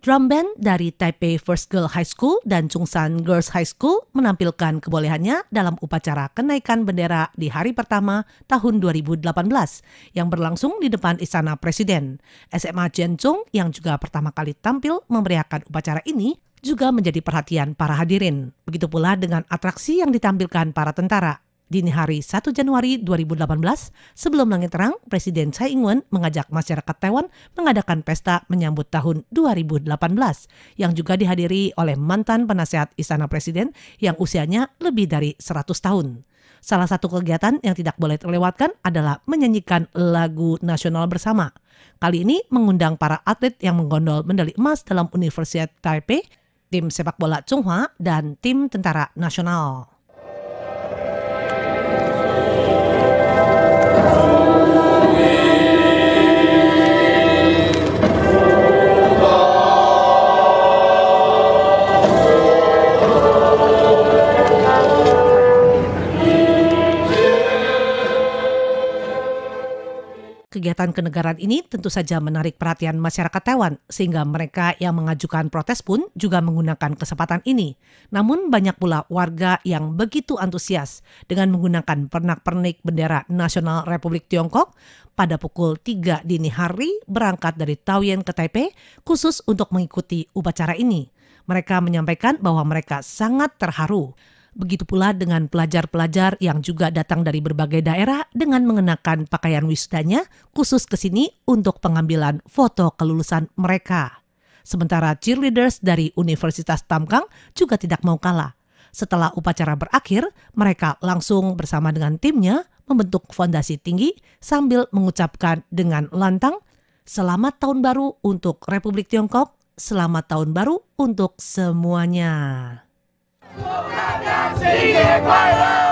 Drum band dari Taipei First Girl High School dan Chungsan Girls High School menampilkan kebolehannya dalam upacara kenaikan bendera di hari pertama tahun 2018 yang berlangsung di depan Istana Presiden. SMA Chung yang juga pertama kali tampil memeriahkan upacara ini juga menjadi perhatian para hadirin. Begitu pula dengan atraksi yang ditampilkan para tentara dini hari 1 Januari 2018 sebelum langit terang, Presiden Tsai Ing-wen mengajak masyarakat Taiwan mengadakan pesta menyambut tahun 2018 yang juga dihadiri oleh mantan penasehat Istana Presiden yang usianya lebih dari 100 tahun. Salah satu kegiatan yang tidak boleh terlewatkan adalah menyanyikan lagu nasional bersama. Kali ini mengundang para atlet yang menggondol medali emas dalam Universitas Taipei, tim sepak bola Chung-Hwa dan tim tentara nasional. Kegiatan kenegaraan ini tentu saja menarik perhatian masyarakat Taiwan, sehingga mereka yang mengajukan protes pun juga menggunakan kesempatan ini. Namun banyak pula warga yang begitu antusias dengan menggunakan pernak-pernik bendera nasional Republik Tiongkok pada pukul 3 dini hari berangkat dari Taoyuan ke Taipei khusus untuk mengikuti upacara ini. Mereka menyampaikan bahwa mereka sangat terharu Begitu pula dengan pelajar-pelajar yang juga datang dari berbagai daerah dengan mengenakan pakaian wisudanya khusus ke sini untuk pengambilan foto kelulusan mereka. Sementara cheerleaders dari Universitas Tamkang juga tidak mau kalah. Setelah upacara berakhir, mereka langsung bersama dengan timnya membentuk fondasi tinggi sambil mengucapkan dengan lantang, Selamat Tahun Baru untuk Republik Tiongkok, Selamat Tahun Baru untuk semuanya. 新年快乐！